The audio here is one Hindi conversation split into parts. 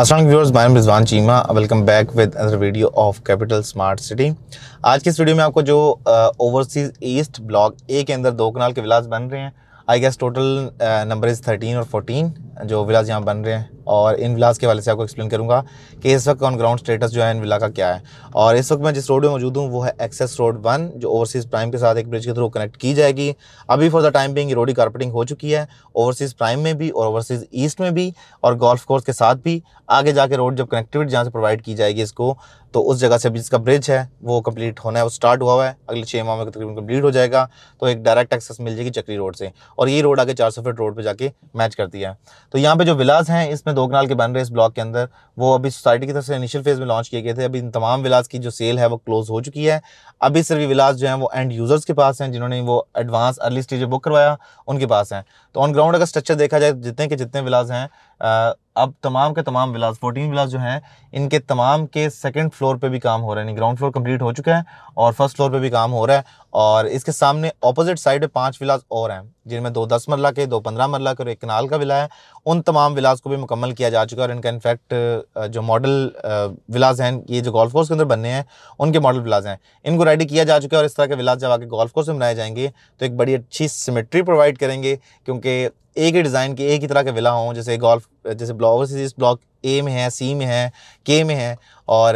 Aslam viewers my Rizwan Cheema welcome back with other video of Capital Smart City आज की इस वीडियो में आपको जो ओवरसीज़ ईस्ट ब्लॉक ए के अंदर दो कनाल के विलाज बन रहे हैं I guess total number is thirteen और फोर्टीन जो विलाज यहाँ बन रहे हैं और इन विलास के वाले से आपको एक्सप्लेन करूँगा कि इस वक्त ऑन ग्राउंड स्टेटस जो है इन विला का क्या है और इस वक्त मैं जिस रोड में मौजूद हूँ वो है एक्सेस रोड वन जो ओवरसीज़ प्राइम के साथ एक ब्रिज के थ्रू कनेक्ट की जाएगी अभी for the time being road ही कारपेटिंग हो चुकी है ओवरसीज़ प्राइम में भी और ओवरसीज़ ईस्ट में भी और गोल्फ कोर्स के साथ भी आगे जाके रोड जब कनेक्टिविटी जहाँ से प्रोवाइड की जाएगी इसको तो उस जगह से जिसका ब्रिज है वो कंप्लीट होना है वो स्टार्ट हुआ हुआ है अगले छः माह में तकरीबन कम्प्लीट हो जाएगा तो एक डायरेक्ट एक्सेस मिल जाएगी चक्री रोड से और ये रोड आगे चार सौ फीट रोड पर जाके मैच करती है तो यहाँ पे जो विलाज हैं इसमें दो कनाल के बन रहे इस ब्लॉक के अंदर वो अभी सोसाइटी की तरफ से इनिशियल फेज में लॉन्च किए गए थे अभी इन तमाम विलास की जो सेल है वो क्लोज हो चुकी है अभी सिर्फ विलास जो है वो एंड यूज़र्स के पास हैं जिन्होंने वो एडवांस अर्ली स्टेज बुक करवाया उनके पास हैं तो ऑन ग्राउंड अगर स्ट्रक्चर देखा जाए जितने के जितने विलास हैं अब तमाम के तमाम विलास 14 विलास जो हैं इनके तमाम के सेकंड फ्लोर पे भी काम हो रहा है ग्राउंड फ्लोर कंप्लीट हो चुका है और फर्स्ट फ्लोर पे भी काम हो रहा है और इसके सामने ऑपोजिट साइड पे पांच विलास और हैं जिनमें दो दस मरला के दो पंद्रह मरला के और एक कनाल का विला है उन तमाम विलास को भी मुकम्मल किया जा चुका है और इनका इनफैक्ट जो मॉडल विलास हैं ये जो गोल्फ कोर्स के अंदर बनने हैं उनके मॉडल विलास हैं इनको रेडी किया जा चुका है और इस तरह के विलास जब आगे गोल्फ कोर्स में बनाए जाएंगे तो एक बड़ी अच्छी सिमेट्री प्रोवाइड करेंगे क्योंकि एक ही डिज़ाइन की एक ही तरह के विला हों जैसे गोल्फ जैसे ब्लॉक सीरीज ब्लॉक ए में है सी में है के में है और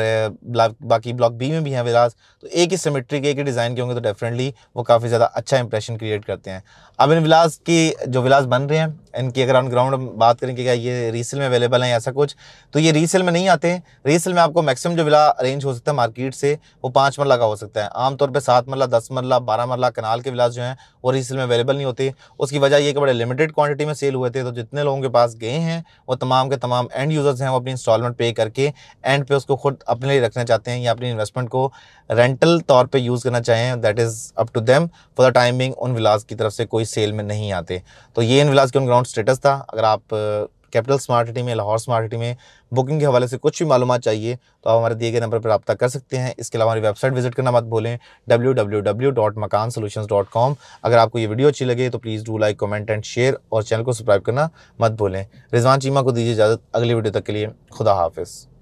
बाकी ब्लॉक बी में भी हैं विराज तो एक ही के एक ही डिज़ाइन के होंगे तो डेफिनेटली वो काफ़ी ज़्यादा अच्छा इंप्रेशन क्रिएट करते हैं अब इन विलास की जो विलास बन रहे हैं इनकी अगर ऑन ग्राउंड बात करें कि क्या ये रीसेल में अवेलेबल हैं ऐसा कुछ तो ये रीसेल में नहीं आते रीसेल में आपको मैक्सिमम जो विला अरेंज हो सकता है मार्केट से वो पाँच मरला का हो सकता है आमतौर पर सात मरला दस मरला बारह मरला कनाल के विलास जो हैं वो रीसेल में अवेलेबल नहीं होते उसकी वजह ये कि बड़े लिमिटेड क्वान्टिटी में सेल हुए थे तो जितने लोगों के पास गए हैं वो तमाम के तमाम एंड यूज़र्स हैं वो अपनी इंस्टॉलमेंट पे करके एंड पे उसको खुद अपने लिए रखना चाहते हैं या अपनी इन्वेस्टमेंट को रेंटल तौर पे यूज़ करना चाहें that is up to them for the timing उन विलास की तरफ से कोई सेल में नहीं आते तो ये इन विलास के ऑन ग्राउंड स्टेटस था अगर आप कैपिटल स्मार्ट सिटी में लाहौर स्मार्ट सिटी में बुकिंग के हवाले से कुछ भी मालूम चाहिए तो आप हमारे दिए गए नंबर पर रब्ता कर सकते हैं इसके अलावा हमारी वेबसाइट विजिट करना मत भूलें W W W dot Makaan dot अगर आपको ये वीडियो अच्छी लगे तो please do like comment and share और चैनल को सब्सक्राइब करना मत भूलें रिजवान चीमा को दीजिए इजाज़त अगली वीडियो तक के लिए खुदा हाफिज़